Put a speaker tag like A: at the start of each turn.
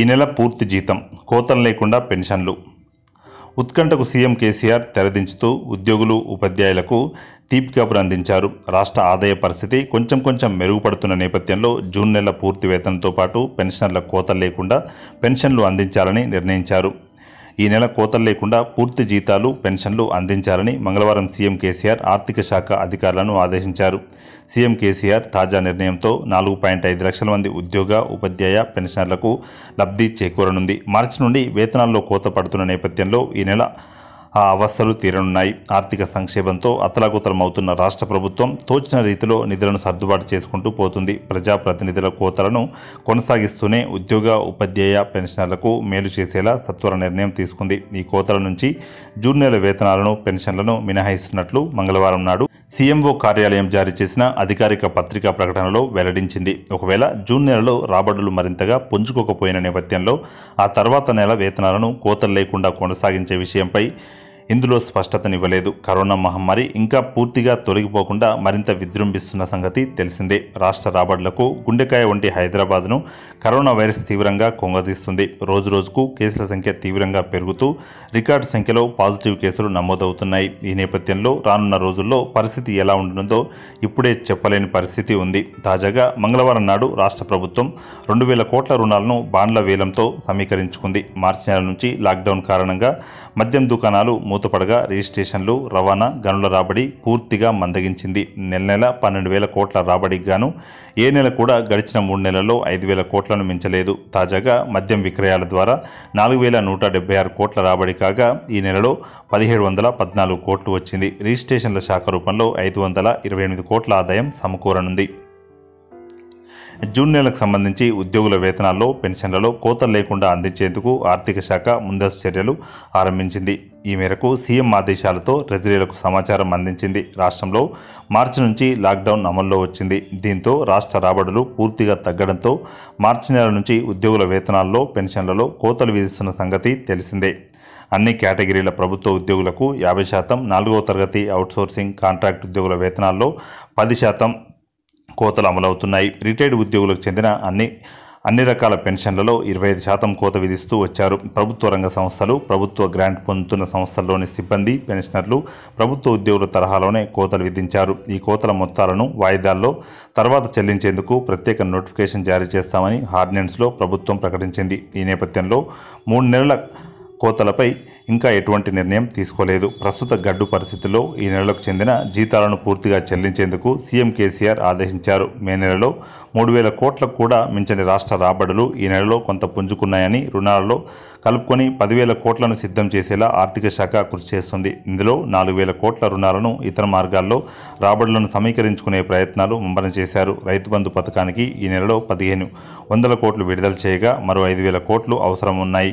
A: ఈ నెల పూర్తి జీతం కోతం లేకుండా పెన్షన్లు ఉత్కంఠకు సీఎం కేసీఆర్ తెరదించుతూ ఉద్యోగులు ఉపాధ్యాయులకు తీపి అందించారు రాష్ట్ర ఆదాయ పరిస్థితి కొంచెం కొంచెం మెరుగుపడుతున్న నేపథ్యంలో జూన్ నెల పూర్తి వేతనంతో పాటు పెన్షన్ల కోత లేకుండా పెన్షన్లు అందించాలని నిర్ణయించారు ఈ నెల కోతలు లేకుండా పూర్తి జీతాలు పెన్షన్లు అందించాలని మంగళవారం సీఎం కేసీఆర్ ఆర్థిక శాఖ అధికారులను ఆదేశించారు సీఎం కేసీఆర్ తాజా నిర్ణయంతో నాలుగు పాయింట్ ఐదు లక్షల మంది ఉద్యోగ ఉపాధ్యాయ పెన్షనర్లకు లబ్ధి చేకూరనుంది మార్చి నుండి వేతనాల్లో కోత పడుతున్న నేపథ్యంలో ఈ నెల ఆ అవస్థలు తీరనున్నాయి ఆర్థిక సంక్షేమంతో అవుతున్న రాష్ట్ర ప్రభుత్వం తోచిన రీతిలో నిధులను సర్దుబాటు చేసుకుంటూ పోతుంది ప్రజాప్రతినిధుల కోతలను కొనసాగిస్తూనే ఉద్యోగ ఉపాధ్యాయ పెన్షనర్లకు మేలు చేసేలా సత్వర నిర్ణయం తీసుకుంది ఈ కోతల నుంచి జూన్ నెల వేతనాలను పెన్షన్లను మినహాయిస్తున్నట్లు మంగళవారం నాడు సీఎంఓ కార్యాలయం జారీ చేసిన అధికారిక పత్రికా ప్రకటనలో వెల్లడించింది ఒకవేళ జూన్ నెలలో రాబడులు మరింతగా పుంజుకోకపోయిన నేపథ్యంలో ఆ తర్వాత నెల వేతనాలను కోతలు లేకుండా కొనసాగించే విషయంపై ఇందులో స్పష్టతనివ్వలేదు కరోనా మహమ్మారి ఇంకా పూర్తిగా తొలగిపోకుండా మరింత విజృంభిస్తున్న సంగతి తెలిసిందే రాష్ట్ర రాబడులకు గుండెకాయ వంటి హైదరాబాద్ను కరోనా వైరస్ తీవ్రంగా కొంగదీస్తుంది రోజు రోజుకు కేసుల సంఖ్య తీవ్రంగా పెరుగుతూ రికార్డు సంఖ్యలో పాజిటివ్ కేసులు నమోదవుతున్నాయి ఈ నేపథ్యంలో రానున్న రోజుల్లో పరిస్థితి ఎలా ఉంటుందో ఇప్పుడే చెప్పలేని పరిస్థితి ఉంది తాజాగా మంగళవారం నాడు రాష్ట్ర ప్రభుత్వం రెండు వేల కోట్ల రుణాలను బాండ్ల వేలంతో సమీకరించుకుంది మార్చి నెల నుంచి లాక్డౌన్ కారణంగా మద్యం దుకాణాలు మూత మూతపడగా రిజిస్ట్రేషన్లు రవాణా గనుల రాబడి పూర్తిగా మందగించింది నెల నెల పన్నెండు వేల కోట్ల రాబడికి గాను ఏ నెల కూడా గడిచిన మూడు నెలల్లో ఐదు వేల కోట్లను మించలేదు తాజాగా మద్యం విక్రయాల ద్వారా నాలుగు వేల నూట డెబ్బై ఆరు కోట్ల రాబడి కాగా ఈ నెలలో పదిహేడు వందల పద్నాలుగు కోట్లు వచ్చింది రిజిస్ట్రేషన్ల శాఖ రూపంలో ఐదు వందల ఇరవై ఎనిమిది కోట్ల ఆదాయం సమకూరనుంది జూన్ నెలకు సంబంధించి ఉద్యోగుల వేతనాల్లో పెన్షన్లలో కోతలు లేకుండా అందించేందుకు ఆర్థిక శాఖ ముందస్తు చర్యలు ఆరంభించింది ఈ మేరకు సీఎం ఆదేశాలతో ట్రెజరీలకు సమాచారం అందించింది రాష్ట్రంలో మార్చి నుంచి లాక్డౌన్ అమల్లో వచ్చింది దీంతో రాష్ట్ర రాబడులు పూర్తిగా తగ్గడంతో మార్చి నెల నుంచి ఉద్యోగుల వేతనాల్లో పెన్షన్లలో కోతలు విధిస్తున్న సంగతి తెలిసిందే అన్ని కేటగిరీల ప్రభుత్వ ఉద్యోగులకు యాభై శాతం నాలుగవ తరగతి అవుట్సోర్సింగ్ కాంట్రాక్ట్ ఉద్యోగుల వేతనాల్లో పది శాతం కోతలు అమలవుతున్నాయి రిటైర్డ్ ఉద్యోగులకు చెందిన అన్ని అన్ని రకాల పెన్షన్లలో ఇరవై ఐదు శాతం కోత విధిస్తూ వచ్చారు ప్రభుత్వ రంగ సంస్థలు ప్రభుత్వ గ్రాంట్ పొందుతున్న సంస్థల్లోని సిబ్బంది పెన్షనర్లు ప్రభుత్వ ఉద్యోగుల తరహాలోనే కోతలు విధించారు ఈ కోతల మొత్తాలను వాయిదాల్లో తర్వాత చెల్లించేందుకు ప్రత్యేక నోటిఫికేషన్ జారీ చేస్తామని హార్డినెన్స్లో ప్రభుత్వం ప్రకటించింది ఈ నేపథ్యంలో మూడు నెలల కోతలపై ఇంకా ఎటువంటి నిర్ణయం తీసుకోలేదు ప్రస్తుత గడ్డు పరిస్థితుల్లో ఈ నెలలకు చెందిన జీతాలను పూర్తిగా చెల్లించేందుకు సీఎం కేసీఆర్ ఆదేశించారు మే నెలలో మూడు వేల కోట్లకు కూడా మించని రాష్ట్ర రాబడులు ఈ నెలలో కొంత పుంజుకున్నాయని రుణాలలో కలుపుకొని పదివేల కోట్లను సిద్ధం చేసేలా ఆర్థిక శాఖ కృషి చేస్తుంది ఇందులో నాలుగు వేల కోట్ల రుణాలను ఇతర మార్గాల్లో రాబడులను సమీకరించుకునే ప్రయత్నాలు ముమ్మరం చేశారు రైతు బంధు పథకానికి ఈ నెలలో పదిహేను వందల కోట్లు విడుదల చేయగా మరో ఐదు వేల కోట్లు అవసరం ఉన్నాయి